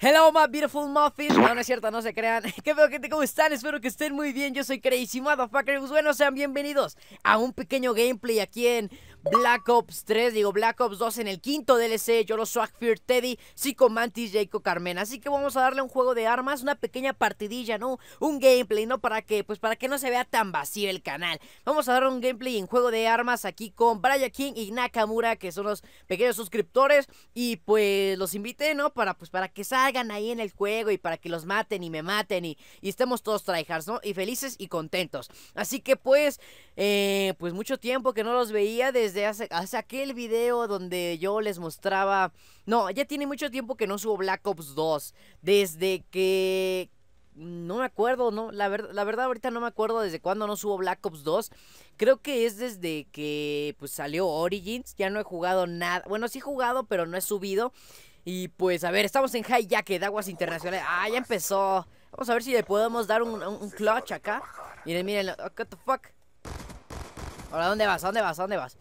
Hello, my beautiful muffins. No, es cierto, no se crean. ¿Qué veo gente? ¿Cómo están? Espero que estén muy bien. Yo soy Crazy Motherfucker. Pues bueno, sean bienvenidos a un pequeño gameplay aquí en Black Ops 3, digo Black Ops 2 en el quinto DLC, Yolo Swag Teddy, Psycho Mantis, Jacob Carmen. Así que vamos a darle un juego de armas, una pequeña partidilla, ¿no? Un gameplay, ¿no? Para que, pues para que no se vea tan vacío el canal. Vamos a dar un gameplay en juego de armas aquí con Brian King y Nakamura, que son los pequeños suscriptores. Y pues los invité, ¿no? Para, pues, para que salgan ahí en el juego y para que los maten y me maten y, estemos todos tryhards, ¿no? Y felices y contentos. Así que pues, eh, pues mucho tiempo que no los veía desde hace, aquel video donde yo les mostraba... No, ya tiene mucho tiempo que no subo Black Ops 2. Desde que... No me acuerdo, no, la, la verdad ahorita no me acuerdo desde cuándo no subo Black Ops 2. Creo que es desde que pues salió Origins, ya no he jugado nada. Bueno, sí he jugado, pero no he subido. Y pues a ver, estamos en High de Aguas Internacionales. Ah, ya empezó. Vamos a ver si le podemos dar un, un clutch acá. Miren, miren, what the fuck. Ahora, ¿dónde vas? ¿Dónde vas? ¿Dónde vas?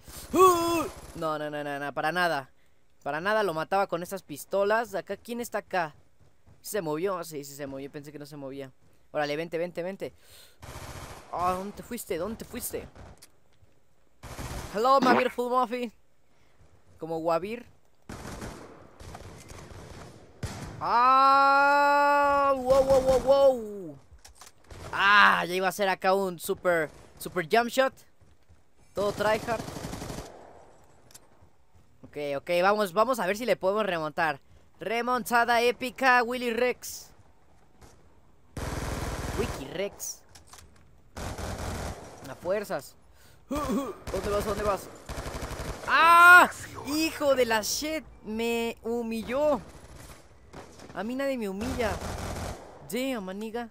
No, no, no, no, no, para nada. Para nada lo mataba con estas pistolas. Acá, ¿quién está acá? ¿Se movió? Sí, sí, se movió. Pensé que no se movía. Órale, vente, vente, vente. Ah, ¿dónde te fuiste? ¿Dónde te fuiste? Hello, my beautiful Muffy. Como Guavir. ¡Ah! ¡Wow, wow, wow, wow! Ah, ya iba a ser acá un super, super jump shot. Todo tryhard. Ok, ok, vamos, vamos a ver si le podemos remontar. Remontada épica, Willy Rex. Wiki Rex. Las fuerzas. ¿Dónde vas? ¿Dónde vas? ¡Ah! ¡Hijo de la shit! Me humilló. A mí nadie me humilla. Damn, maniga.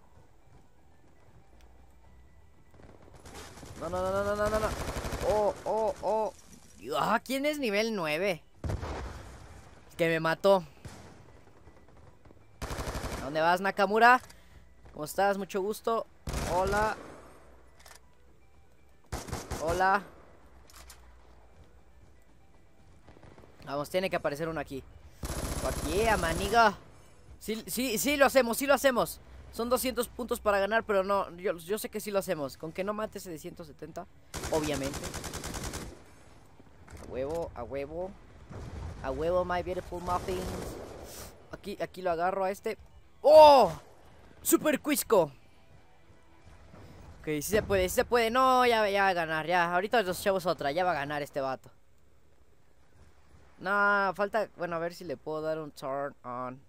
No, no, no, no, no, no, no oh, oh, oh. Ah, ¿quién es nivel 9? Que me mató. ¿Dónde vas, Nakamura? ¿Cómo estás? Mucho gusto. Hola. Hola. Vamos, tiene que aparecer uno aquí. Aquí, amaniga Sí, sí, sí, lo hacemos, sí lo hacemos. Son 200 puntos para ganar, pero no, yo, yo sé que sí lo hacemos. Con que no mate ese de 170, obviamente. A huevo, a huevo. A huevo, my beautiful muffins. Aquí, aquí lo agarro a este. ¡Oh! ¡Super cuisco! Ok, sí se puede, sí se puede. No, ya, va a ganar, ya. Ahorita los llevamos otra, ya va a ganar este vato. No, falta... Bueno, a ver si le puedo dar un turn on.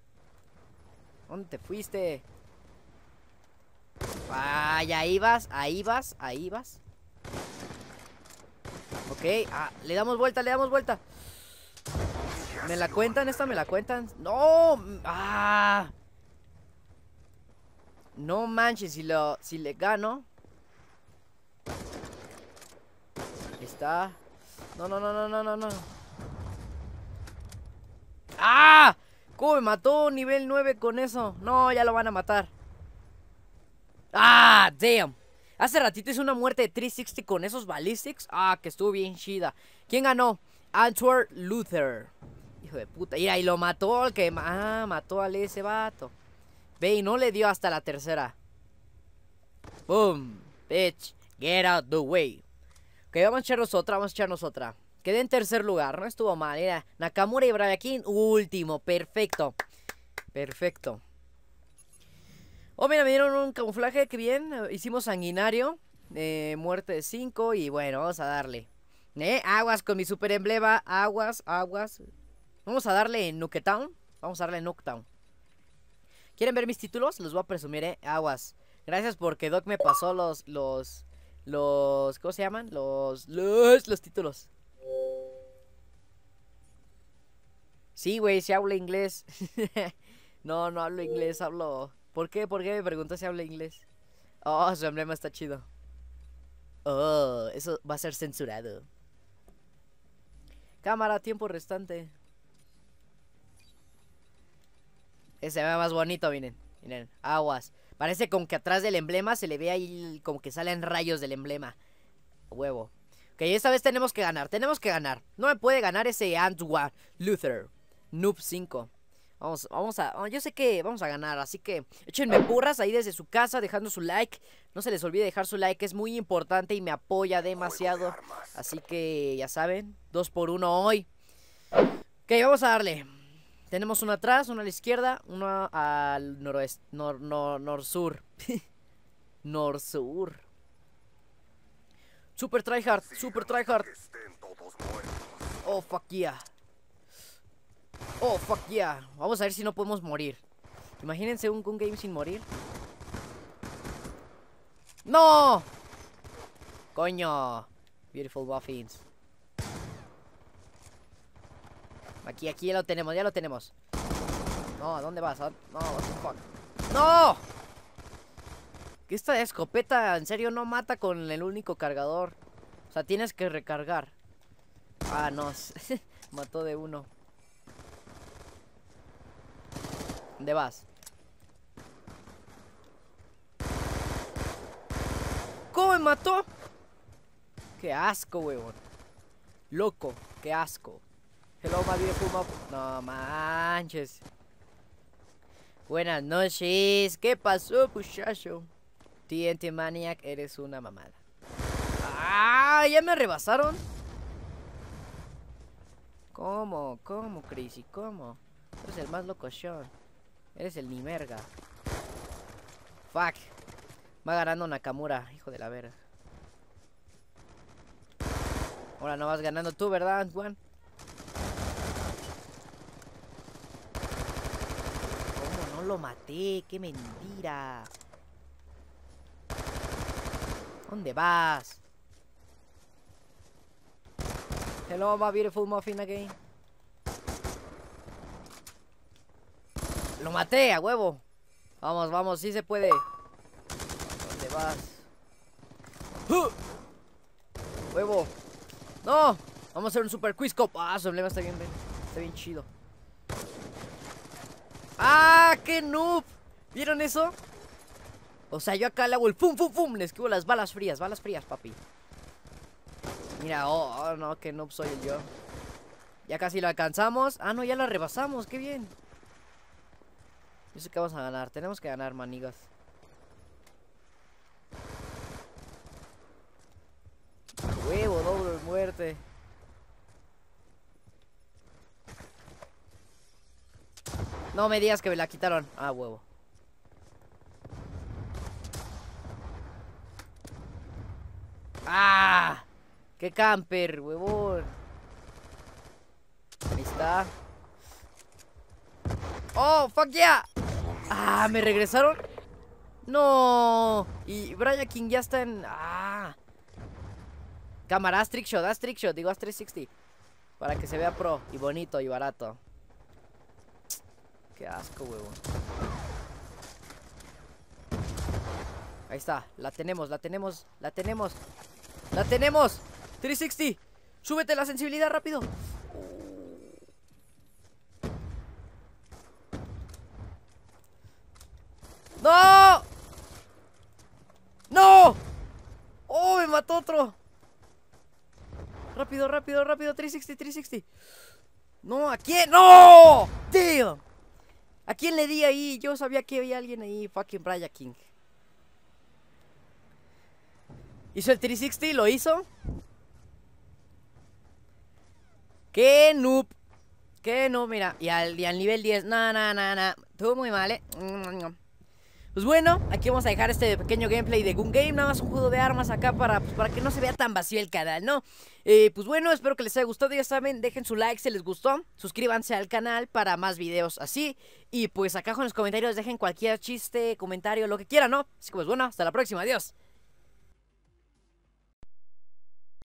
¿Dónde te fuiste? Vaya, ahí vas, ahí vas, ahí vas Ok, ah, le damos vuelta, le damos vuelta ¿Me la cuentan esta? ¿Me la cuentan? ¡No! ¡Ah! No manches, si, lo, si le gano Está... No, no, no, no, no, no, no ¡Ah! ¿Cómo me mató nivel 9 con eso? No, ya lo van a matar Ah, damn. Hace ratito hice una muerte de 360 con esos ballistics. Ah, que estuvo bien chida. ¿Quién ganó? Antwerp Luther. Hijo de puta. Mira, y lo mató al que... Ah, mató al ese vato. Ve, y no le dio hasta la tercera. Boom. Bitch, get out the way. Ok, vamos a echarnos otra, vamos a echarnos otra. Quedé en tercer lugar, no estuvo mal. Mira. Nakamura y King último, perfecto. Perfecto. Oh, mira, me dieron un camuflaje, que bien. Hicimos sanguinario. Eh, muerte de 5. Y bueno, vamos a darle. ¿Eh? Aguas con mi super emblema. Aguas, aguas. Vamos a darle en Nuketown. Vamos a darle en Nuketown. ¿Quieren ver mis títulos? Los voy a presumir, ¿eh? Aguas. Gracias porque Doc me pasó los. los. los. ¿Cómo se llaman? Los. los, los títulos. Sí, güey, si hablo inglés. no, no hablo inglés, hablo. ¿Por qué? ¿Por qué me preguntó si habla inglés? Oh, su emblema está chido. Oh, eso va a ser censurado. Cámara, tiempo restante. Ese eh, ve más bonito, miren. Miren, aguas. Parece como que atrás del emblema se le ve ahí como que salen rayos del emblema. Huevo. Ok, esta vez tenemos que ganar, tenemos que ganar. No me puede ganar ese Antwa Luther. Noob 5. Vamos, a. Yo sé que vamos a ganar, así que échenme burras ahí desde su casa, dejando su like. No se les olvide dejar su like, es muy importante y me apoya demasiado. Así que ya saben, dos por uno hoy. Ok, vamos a darle. Tenemos uno atrás, uno a la izquierda, uno al noroeste. Nor, nor, sur. nor sur. Super tryhard, super tryhard. Oh, fuck yeah. Oh, fuck yeah. Vamos a ver si no podemos morir. Imagínense un Game sin morir. ¡No! Coño. Beautiful buffins Aquí, aquí ya lo tenemos, ya lo tenemos. No, ¿a dónde vas? No, what the fuck. ¡No! ¿Qué esta escopeta en serio no mata con el único cargador. O sea, tienes que recargar. Ah, no. Mató de uno. ¿Dónde vas? ¿Cómo me mató? Qué asco, huevón Loco, qué asco. Hello, my beautiful No manches. Buenas noches. ¿Qué pasó, muchacho? TNT Maniac, eres una mamada. ¡Ah! ¿Ya me rebasaron? ¿Cómo? ¿Cómo, Crazy? ¿Cómo? Eres el más loco, locochón. Eres el Nimerga. Fuck. Va ganando Nakamura, hijo de la verga. Ahora no vas ganando tú, ¿verdad, Juan? ¿Cómo no lo maté? ¡Qué mentira! ¿Dónde vas? Hello, my beautiful muffin again. Lo maté, a huevo. Vamos, vamos, sí se puede. ¿Dónde vas? ¡Huevo! ¡No! Vamos a hacer un super quiz Ah, su emblema está bien, bien. Está bien chido. ¡Ah! ¡Qué noob! ¿Vieron eso? O sea, yo acá le hago el pum, pum, pum. Le esquivo las balas frías, balas frías, papi. Mira, oh, oh, no, qué noob soy yo. Ya casi lo alcanzamos. Ah, no, ya lo rebasamos, qué bien. Yo sé que vamos a ganar. Tenemos que ganar, manigas. Huevo, doble muerte. No me digas que me la quitaron. Ah, huevo. ¡Ah! ¡Qué camper, huevón! Ahí está. ¡Oh, fuck yeah! Ah, me regresaron. No. Y Brian King ya está en... Ah. Cámara, haz trick haz trick Digo, haz 360. Para que se vea pro y bonito y barato. Qué asco, huevo. Ahí está, la tenemos, la tenemos, la tenemos. ¡La tenemos! 360. Súbete la sensibilidad rápido. ¡No! ¡No! ¡Oh, me mató otro! Rápido, rápido, rápido 360, 360 No, ¿a quién? ¡No! tío, ¿A quién le di ahí? Yo sabía que había alguien ahí Fucking Brian King Hizo el 360, lo hizo ¡Qué noob! ¡Qué noob! Mira, y al, nivel 10 No, no, no, no Estuvo muy mal, eh pues bueno, aquí vamos a dejar este pequeño gameplay de Gun Game, nada más un juego de armas acá para, pues, para que no se vea tan vacío el canal, ¿no? Eh, pues bueno, espero que les haya gustado, ya saben, dejen su like si les gustó, suscríbanse al canal para más videos así, y pues acá en los comentarios dejen cualquier chiste, comentario, lo que quieran, ¿no? Así que pues bueno, hasta la próxima, adiós.